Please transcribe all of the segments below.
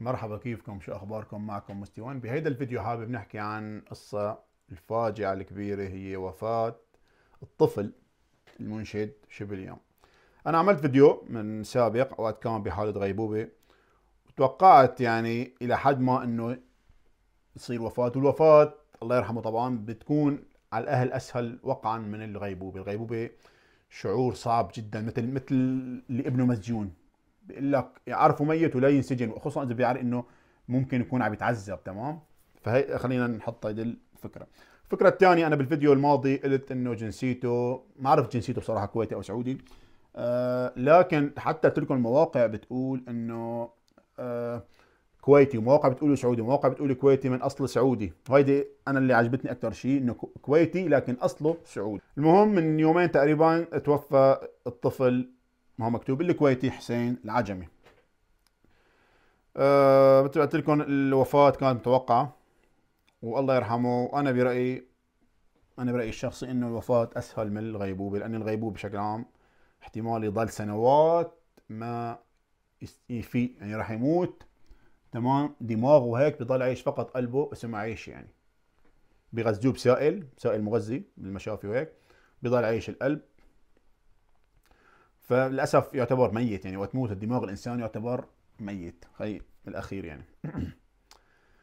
مرحبا كيفكم شو اخباركم معكم مستوان بهيدا الفيديو حابب نحكي عن قصة الفاجعة الكبيرة هي وفاة الطفل المنشد شبليون انا عملت فيديو من سابق وقت كان بحالة غيبوبة وتوقعت يعني الى حد ما انه تصير وفاة والوفاة الله يرحمه طبعا بتكون على الاهل اسهل وقعا من الغيبوبة الغيبوبة شعور صعب جدا مثل مثل اللي ابنه مسجون بيقول لك يعرفوا ميت ولا ينسجن خصوصا اذا بيعرف انه ممكن يكون عم يتعذب تمام فهي خلينا نحط هيدي الفكره الفكره الثانيه انا بالفيديو الماضي قلت انه جنسيته ما عرفت جنسيته بصراحه كويتي او سعودي آه لكن حتى تلك المواقع بتقول انه آه كويتي ومواقع بتقول سعودي ومواقع بتقول كويتي من اصل سعودي وهيدي انا اللي عجبتني اكثر شيء انه كويتي لكن اصله سعودي المهم من يومين تقريبا توفى الطفل ما هو مكتوب الكويتي حسين العجمي أه مثل قلت لكم الوفاة كانت متوقعة والله يرحمه وأنا برأيي أنا برأيي الشخصي إنه الوفاة أسهل من الغيبوبة لأن الغيبوبة بشكل عام احتمال يضل سنوات ما يفي يعني راح يموت تمام دماغه هيك بضل عايش فقط قلبه ما عايش يعني بغذوه بسائل سائل مغذي بالمشافي وهيك بضل عايش القلب فللاسف يعتبر ميت يعني وقت موت الدماغ الانسان يعتبر ميت هي الاخير يعني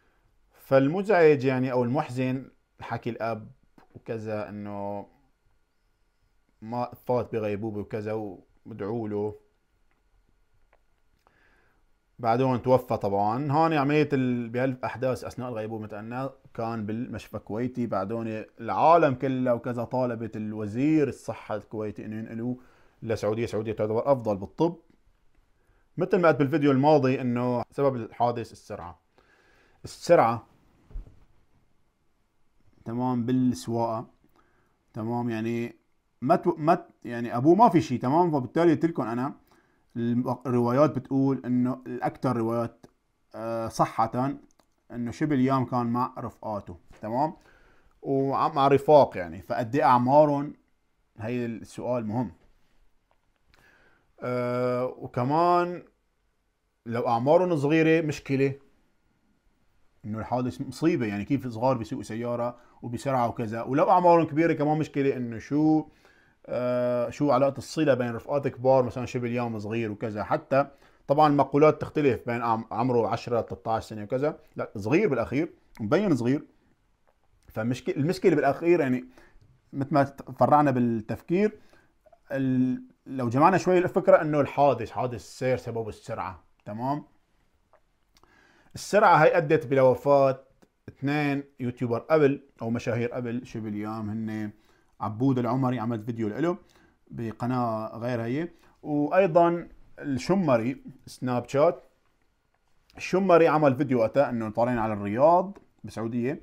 فالمزعج يعني او المحزن حكي الاب وكذا انه ما فات بغيبوبه وكذا وادعوا له بعدون توفى طبعا هون عمليه يعني ال... بألف اثناء الغيبوبه مثلا كان بالمشفى الكويتي بعدون العالم كله وكذا طالبت الوزير الصحه الكويتي انه ينقلوه لا سعوديه تعتبر افضل بالطب مثل ما قلت بالفيديو الماضي انه سبب الحادث السرعه السرعه تمام بالسواقه تمام يعني ما تو... ما يعني ابوه ما في شيء تمام فبالتالي قلت لكم انا الروايات بتقول انه الاكثر روايات آه، صحة انه شبل يام كان مع رفقاته تمام ومع رفاق يعني فقد إيه اعمارهم هي السؤال مهم آه، وكمان لو اعمارهم صغيره مشكله انه الحادث مصيبه يعني كيف صغار بيسوقوا سياره وبسرعه وكذا ولو اعمارهم كبيره كمان مشكله انه شو آه شو علاقه الصله بين رفقات كبار مثلا شبليان صغير وكذا حتى طبعا المقولات تختلف بين عمره 10 13 سنه وكذا لا صغير بالاخير مبين صغير فمشكله المشكله بالاخير يعني مثل ما فرعنا بالتفكير ال... لو جمعنا شوي الفكره انه الحادث حادث سير سببه السرعه تمام السرعه هي ادت الى وفاه اثنين يوتيوبر قبل او مشاهير قبل شو بالايام هن عبود العمري عمل فيديو له بقناه غير هي وايضا الشمري سناب شات الشمري عمل فيديو اتى انه طالعين على الرياض بسعوديه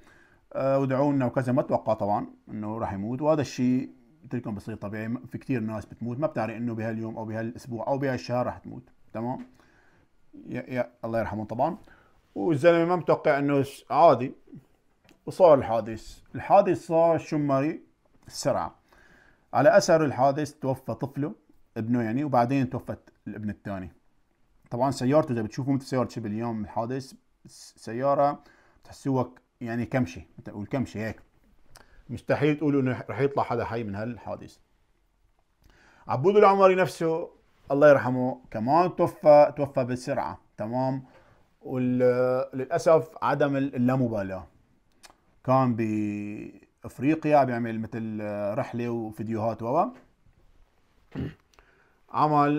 آه، ودعونا وكذا ما توقع طبعا انه راح يموت وهذا الشيء لكم بصير طبيعي في كثير ناس بتموت ما بتعرف انه بهاليوم او بهالاسبوع او بهالشهر رح تموت تمام يا, يا الله يرحمه طبعا والزلمه ما متوقع انه عادي وصار الحادث الحادث صار شمري السرعه على اثر الحادث توفى طفله ابنه يعني وبعدين توفت الابن الثاني طبعا سيارته اذا بتشوفوا مثل سيارة شبل اليوم الحادث سيارة بتحسوها يعني كمشة كمشه هيك مستحيل تقولوا انه رح يطلع حدا حي من هالحادث عبود العمري نفسه الله يرحمه كمان توفى توفى بسرعه تمام وللاسف عدم اللامبالاه كان بافريقيا بيعمل مثل رحله وفيديوهات و عمل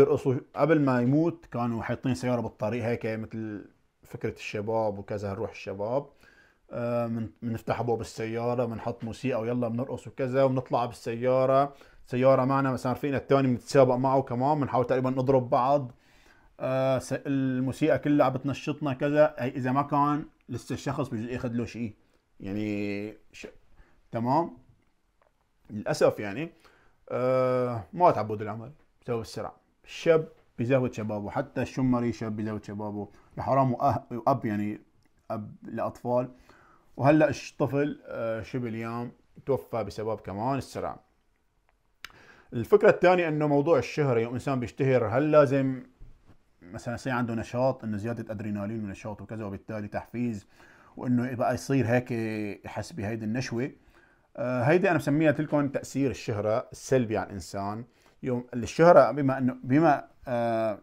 يرقصوا آه، قبل ما يموت كانوا حاطين سياره بالطريق هيك مثل فكره الشباب وكذا روح الشباب بنفتح آه، ابواب السياره بنحط موسيقى ويلا بنرقص وكذا وبنطلع بالسياره سياره معنا مثلا رفيقنا الثاني بنتسابق معه كمان بنحاول تقريبا نضرب بعض آه، الموسيقى كلها عم بتنشطنا كذا اذا ما كان لسه الشخص بجوز ياخذ له شيء يعني ش... تمام للاسف يعني آه ما تعبد العمل بسبب السرعه الشاب بزود شبابه حتى الشمري شاب بزود شبابه يا حرام وأه... واب يعني اب لاطفال وهلا الطفل آه، شبه اليوم توفى بسبب كمان السرعه الفكره الثانيه انه موضوع الشهره يوم انسان بيشتهر هل لازم مثلا يصير عنده نشاط انه زياده ادرينالين ونشاط وكذا وبالتالي تحفيز وانه يبقى يصير هيك يحس بهيدي النشوه آه، هيدي انا بسميها تلكم تاثير الشهره السلبي على الانسان يوم الشهره بما انه بما آآ آه،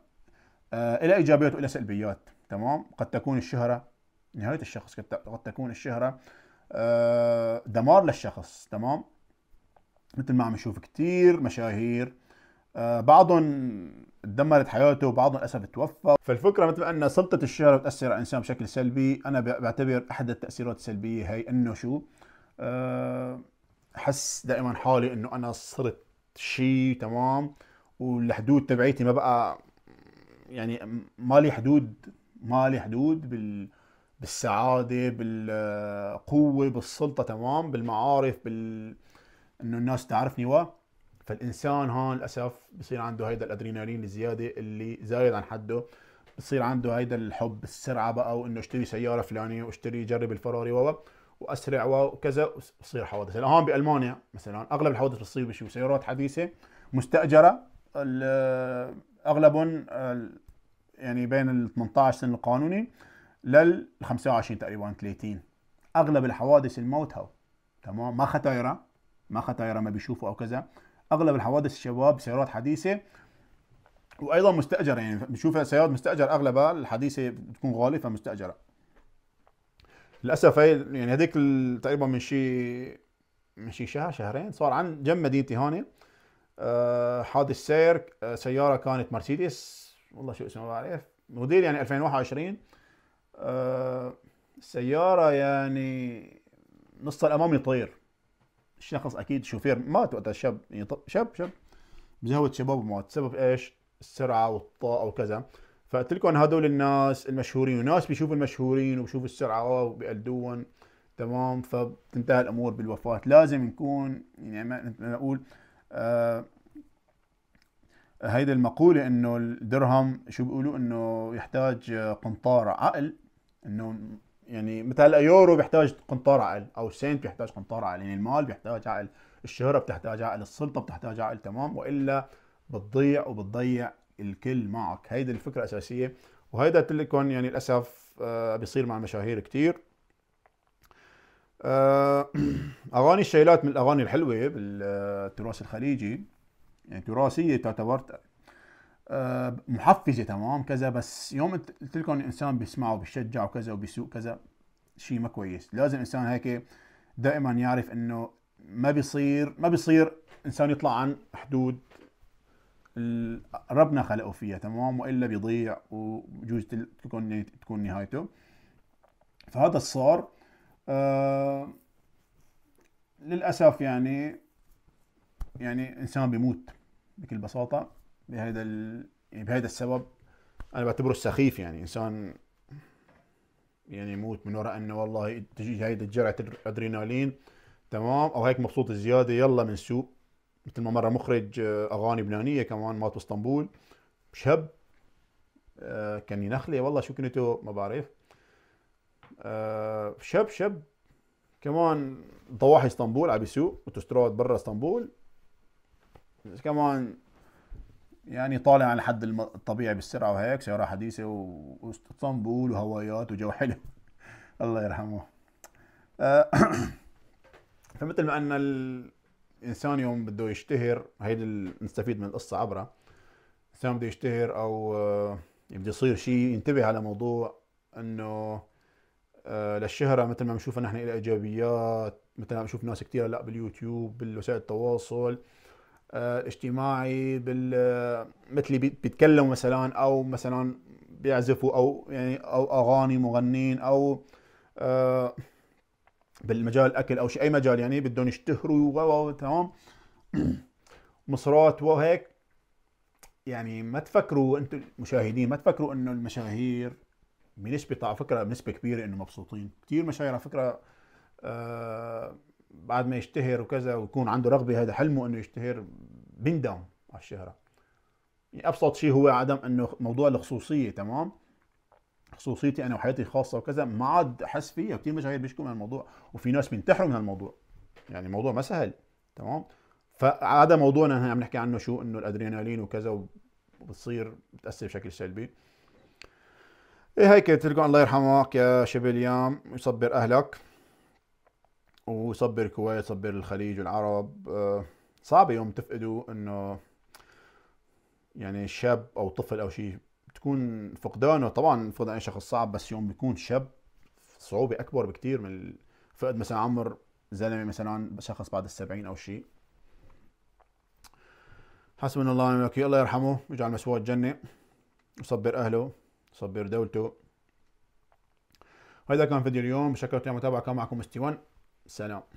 آآ إلى ايجابيات وإلى سلبيات تمام قد تكون الشهره نهاية الشخص قد تكون الشهرة آه، دمار للشخص تمام مثل ما عم نشوف كثير مشاهير آه، بعضهم دمرت حياته وبعضهم للاسف توفى فالفكره مثل ان سلطه الشهره بتاثر على الانسان بشكل سلبي انا بعتبر احد التاثيرات السلبيه هي انه شو احس آه، دائما حالي انه انا صرت شيء تمام والحدود تبعيتي ما بقى يعني مالي حدود مالي حدود بال بالسعاده بالقوه بالسلطه تمام بالمعارف بال انه الناس تعرفني و فالانسان هون للاسف بصير عنده هيدا الادرينالين الزياده اللي زايد عن حده بصير عنده هيدا الحب السرعه بقى وانه اشتري سياره فلانيه واشتري جرب الفراري و واسرع وكذا بصير حوادث هلا هون بالمانيا مثلا اغلب الحوادث بتصير بشو سيارات حديثه مستاجره اغلبهم يعني بين ال 18 سنه القانوني لل 25 تقريبا 30 اغلب الحوادث الموت هو تمام ما ختايره ما ختايره ما بيشوفوا او كذا اغلب الحوادث الشباب سيارات حديثه وايضا مستاجره يعني بنشوف سيارات مستاجره اغلبها الحديثه بتكون غاليه فمستاجره للاسف هي يعني هذيك تقريبا من شي من شي شهر شهرين صار عن جنب مدينتي هون أه حادث سير آه، سياره كانت مرسيدس والله شو اسمه ما بعرف موديل يعني 2021 آه، سيارة يعني نص الأمام يطير الشخص أكيد شوفير مات وقتها شاب شاب شاب بزهوة شباب مات سبب إيش السرعة والطاقة وكذا فقلت لكم هذول الناس المشهورين وناس بيشوفوا المشهورين وبيشوفوا السرعة وبيقلدوهم تمام فبتنتهي الأمور بالوفاة لازم نكون يعني نقول آه هيدي المقولة انه الدرهم شو بيقولوا انه يحتاج قنطارة عقل انه يعني مثل ايورو بيحتاج قنطار عقل او سينت بيحتاج قنطار عقل يعني المال بيحتاج عقل الشهره بتحتاج عقل السلطه بتحتاج عقل تمام والا بتضيع وبتضيع الكل معك هيدي الفكره الاساسيه وهيدا قلت لكم يعني للاسف آه، بيصير مع المشاهير كثير آه، اغاني الشيلات من الاغاني الحلوه بالتراث الخليجي يعني تراثيه تعتبر آه، محفزه تمام كذا بس يوم قلت لكم الانسان بيسمع وبيشجع وكذا وبيسوق كذا شيء ما كويس لازم الانسان هيك دائما يعرف انه ما بيصير ما بيصير انسان يطلع عن حدود ربنا خلقه فيها تمام والا بيضيع وبجوز تكون تكون نهايته فهذا صار آه للاسف يعني يعني انسان بيموت بكل بساطه بهذا يعني ال... يعني بهذا السبب انا بعتبره سخيف يعني انسان يعني يموت من وراء انه والله تجي هيدي جرعه ادرينالين تمام او هيك مبسوط زياده يلا من سوق مثل ما مره مخرج آه، اغاني لبنانيه كمان مات باسطنبول شاب آه كان نخله والله شو كنته ما بعرف آه، شب شاب شاب كمان ضواحي اسطنبول عم يسوق اوتوستراد برا اسطنبول كمان يعني طالع على الحد الطبيعي بالسرعه وهيك سياره حديثه واسطنبول وهوايات وجو حلو الله يرحمه آه، فمثل ما ان الانسان يوم بده يشتهر هيدي نستفيد من القصه عبره الانسان بده يشتهر او آه، بده يصير شيء ينتبه على موضوع انه آه، للشهره مثل ما بنشوفها نحن لها ايجابيات مثل ما بنشوف ناس كثير هلا باليوتيوب بالوسائل التواصل آه، اجتماعي بال آه، مثل بيتكلموا مثلا او مثلا بيعزفوا او يعني او اغاني مغنين او آه، بالمجال الاكل او شيء اي مجال يعني بدهم يشتهروا و تمام مصرات وهيك يعني ما تفكروا انتم المشاهدين ما تفكروا انه المشاهير بنسبة على فكرة بنسبة كبيرة انه مبسوطين، كثير مشاهير على فكرة آه بعد ما يشتهر وكذا ويكون عنده رغبه هذا حلمه انه يشتهر بيندم على الشهره يعني ابسط شيء هو عدم انه موضوع الخصوصيه تمام خصوصيتي انا وحياتي الخاصه وكذا ما عاد حس فيها كثير مشاهير بيشكوا من الموضوع وفي ناس بينتحروا من هالموضوع يعني الموضوع ما سهل تمام فهذا موضوعنا هنا عم نحكي عنه شو انه الادرينالين وكذا وبتصير بتاثر بشكل سلبي إيه هيك تلقوا الله يرحمك يا شبليام ويصبر اهلك وصبر الكويت صبر الخليج والعرب آه، صعب يوم تفقدوا انه يعني شاب او طفل او شيء تكون فقدانه طبعا فقدان اي شخص صعب بس يوم بيكون شاب صعوبة اكبر بكتير من فقد مثلا عمر زلمة مثلا شخص بعد السبعين او شيء حسبنا الله ونعم الوكيل الله يرحمه ويجعل مسواه الجنة وصبر اهله وصبر دولته هذا كان فيديو اليوم شكرا لمتابعة كان معكم استيوان سلام